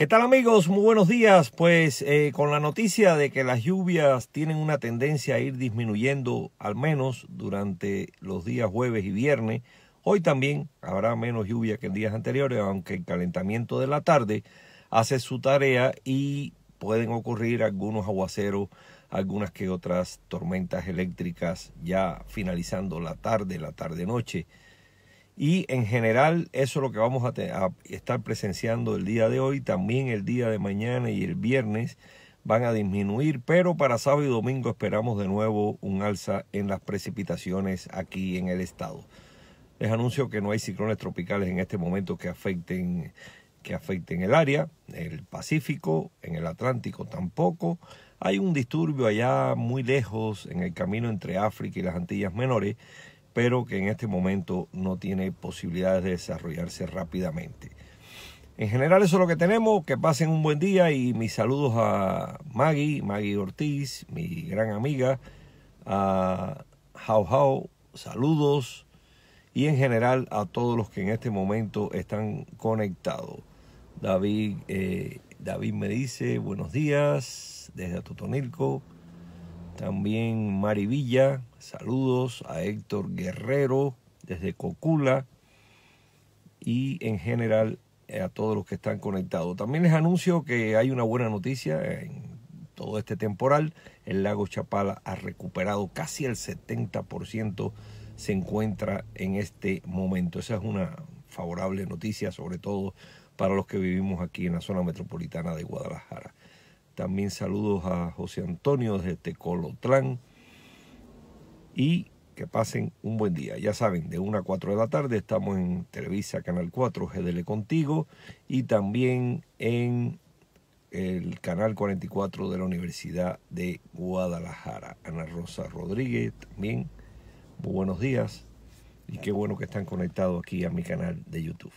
¿Qué tal amigos? Muy buenos días. Pues eh, con la noticia de que las lluvias tienen una tendencia a ir disminuyendo al menos durante los días jueves y viernes, hoy también habrá menos lluvia que en días anteriores, aunque el calentamiento de la tarde hace su tarea y pueden ocurrir algunos aguaceros, algunas que otras tormentas eléctricas ya finalizando la tarde, la tarde-noche. Y en general eso es lo que vamos a, estar presenciando el día de hoy, también el día de mañana y el viernes van a disminuir, pero para sábado y domingo esperamos de nuevo un alza en las precipitaciones aquí en el estado. Les anuncio que no hay ciclones tropicales en este momento que afecten, que afecten el área, el Pacífico, en el Atlántico tampoco. Hay un disturbio allá muy lejos en el camino entre África y las Antillas Menores pero que en este momento no tiene posibilidades de desarrollarse rápidamente. En general eso es lo que tenemos, que pasen un buen día y mis saludos a Maggie, Maggie Ortiz, mi gran amiga, a Jau Jau, saludos y en general a todos los que en este momento están conectados. David, eh, David me dice buenos días desde Totonilco. También Mari Villa, saludos a Héctor Guerrero desde Cocula y en general a todos los que están conectados. También les anuncio que hay una buena noticia en todo este temporal. El lago Chapala ha recuperado casi el 70% se encuentra en este momento. Esa es una favorable noticia, sobre todo para los que vivimos aquí en la zona metropolitana de Guadalajara. También saludos a José Antonio desde Tecolotlán Y que pasen un buen día. Ya saben, de 1 a 4 de la tarde estamos en Televisa Canal 4, GDL Contigo, y también en el Canal 44 de la Universidad de Guadalajara. Ana Rosa Rodríguez también, muy buenos días, y qué bueno que están conectados aquí a mi canal de YouTube.